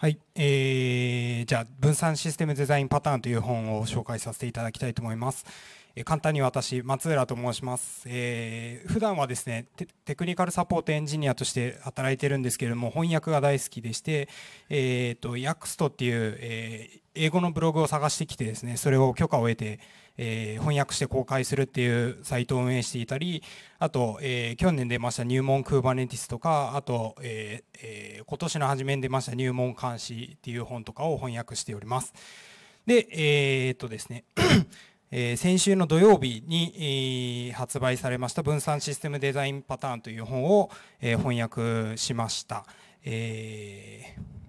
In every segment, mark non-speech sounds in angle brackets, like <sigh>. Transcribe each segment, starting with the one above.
はい、えー、じゃあ分散システムデザインパターンという本を紹介させていただきたいと思います。えー、簡単に私松浦と申します。えー、普段はですねテクニカルサポートエンジニアとして働いてるんですけれども翻訳が大好きでして、えーと、ヤ y a x t っていう、え英語のブログを探してきてですねそれを許可を得て、えー、翻訳して公開するっていうサイトを運営していたりあと、えー、去年出ました入門 Kubernetes とかあと、えーえー、今年の初めに出ました入門監視っていう本とかを翻訳しておりますでえー、っとですね <coughs> えー、先週の土曜日に、えー、発売されました分散システムデザインパターンという本を、えー、翻訳しました。えー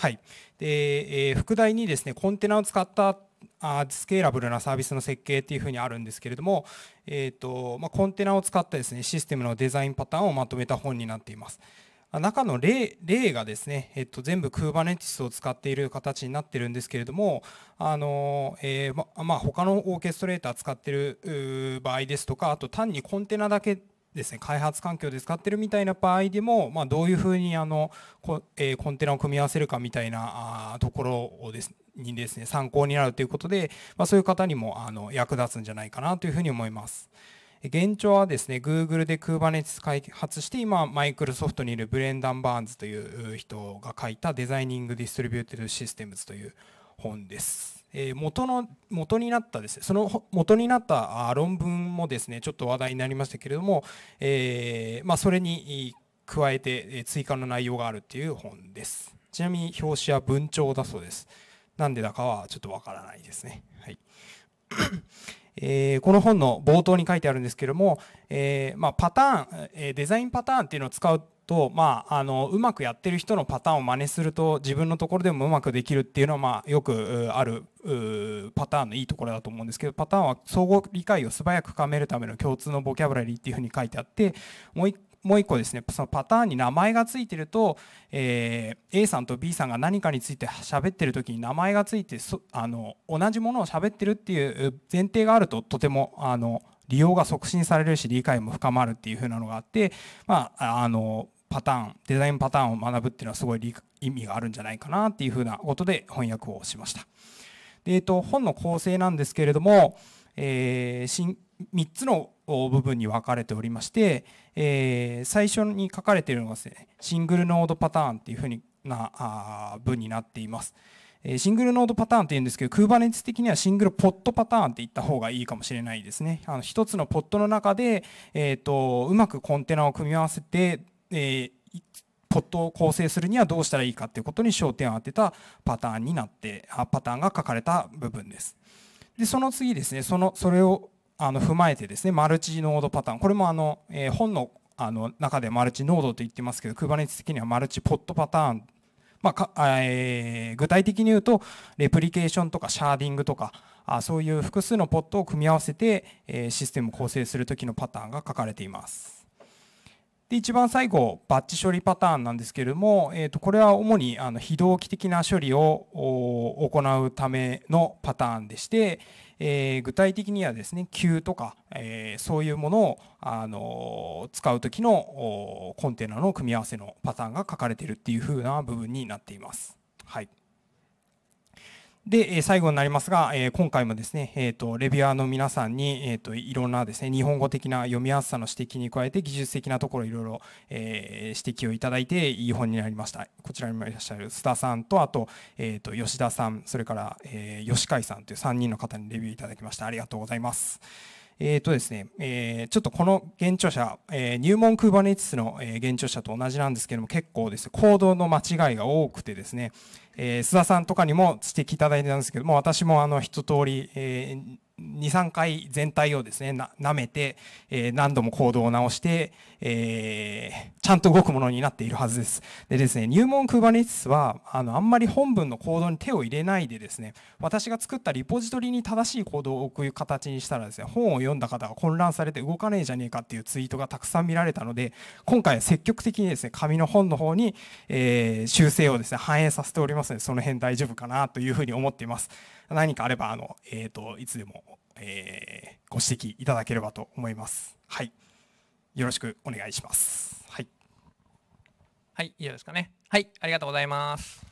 はいでえー、副題にですねコンテナを使ったあスケーラブルなサービスの設計っていうふうにあるんですけれども、えーとまあ、コンテナを使ったですねシステムのデザインパターンをまとめた本になっています。中の例例がですね、えっと、全部 Kubernetes を使っている形になってるんですけれども、あのえーままあ、他のオーケストレーター使ってる場合ですとか、あと単にコンテナだけですね開発環境で使ってるみたいな場合でも、まあ、どういうふうにあのコ,、えー、コンテナを組み合わせるかみたいなあところをですにですね参考になるということで、まあ、そういう方にもあの役立つんじゃないかなというふうに思います。現状はですね、Google で Kubernetes 開発して、今、マイクロソフトにいるブレンダン・バーンズという人が書いたデザイニング・ディストリビューティシステムズという本です。え元の元になったですねその元になった論文もですねちょっと話題になりましたけれども、えまあ、それに加えて追加の内容があるっていう本ですちなみに表紙は文鳥だそうですなんでだかはちょっとわからないですねはい <coughs> えー、この本の冒頭に書いてあるんですけども、えー、まあ、パターン、えー、デザインパターンっていうのを使うと、まあ、あのうまくやってる人のパターンを真似すると自分のところでもうまくできるっていうのは、まあ、よくあるパターンのいいところだと思うんですけどパターンは相互理解を素早く深めるための共通のボキャブラリーっていうふうに書いてあってもう一もう一個ですねそのパターンに名前がついてると、えー、A さんと B さんが何かについて喋ってる時に名前がついてそあの同じものを喋ってるっていう前提があるととてもあの利用が促進されるし理解も深まるっていう風なのがあって、まあ、あのパターンデザインパターンを学ぶっていうのはすごい意味があるんじゃないかなっていうふうなことで翻訳をしました。でえー、と本の構成なんですけれども、えー、3つの部分に分かれておりまして、えー、最初に書かれているのがですねシングルノードパターンっていうふうなあ文になっています。シングルノードパターンって言うんですけど、Kubernetes 的にはシングルポットパターンって言った方がいいかもしれないですね。あの一つのポットの中で、えーとうまくコンテナを組み合わせてえー、ポットを構成するにはどうしたらいいかっていうことに焦点を当てたパターンになってパターンが書かれた部分です。でその次ですねそのそれをあの踏まえてですねマルチノードパターンこれもあの、えー、本のあの中でマルチノードと言ってますけど Kubernetes 的にはマルチポットパターンまあえー、具体的に言うとレプリケーションとかシャーディングとかあそういう複数のポットを組み合わせて、えー、システムを構成する時のパターンが書かれています。で、一番最後、バッチ処理パターンなんですけれども、えっ、ー、と、これは主にあの非同期的な処理を行うためのパターンでして、えー、具体的にはですね、q とか、えー、そういうものを、あの使う時のコンテナの組み合わせのパターンが書かれているっていう風な部分になっています。はい。で、最後になりますが、え今回もですね、えーと、レビュアーの皆さんに、えーと、いろんなですね、日本語的な読みやすさの指摘に加えて、技術的なところいろいろ、えー、指摘をいただいて、いい本になりました。こちらにもいらっしゃる須田さんと、あと、えーと、と吉田さん、それから、えー、吉海さんという3人の方にレビューいただきました。ありがとうございます。えっ、ー、とですね、えー、ちょっとこの現著者、えー、入門 Kubernetes の、え現著者と同じなんですけども、結構ですね、行動の間違いが多くてですね、えー、須田さんとかにも指摘いただいてたんですけども、私もあの一通り、えー23回全体をですねな舐めて、えー、何度も行動を直して、えー、ちゃんと動くものになっているはずですでですね入門 Kubernetes はあのあんまり本文の行動に手を入れないでですね私が作ったリポジトリに正しい行動を置く形にしたらですね本を読んだ方が混乱されて動かねえじゃねえかっていうツイートがたくさん見られたので今回は積極的にですね紙の本の方に、えー、修正をですね反映させておりますのでその辺大丈夫かなというふうに思っています。何かあれば、あの、えっ、と、いつでも、えご指摘いただければと思います。はい。よろしくお願いします。はい。はい、いいですかね。はい、ありがとうございます。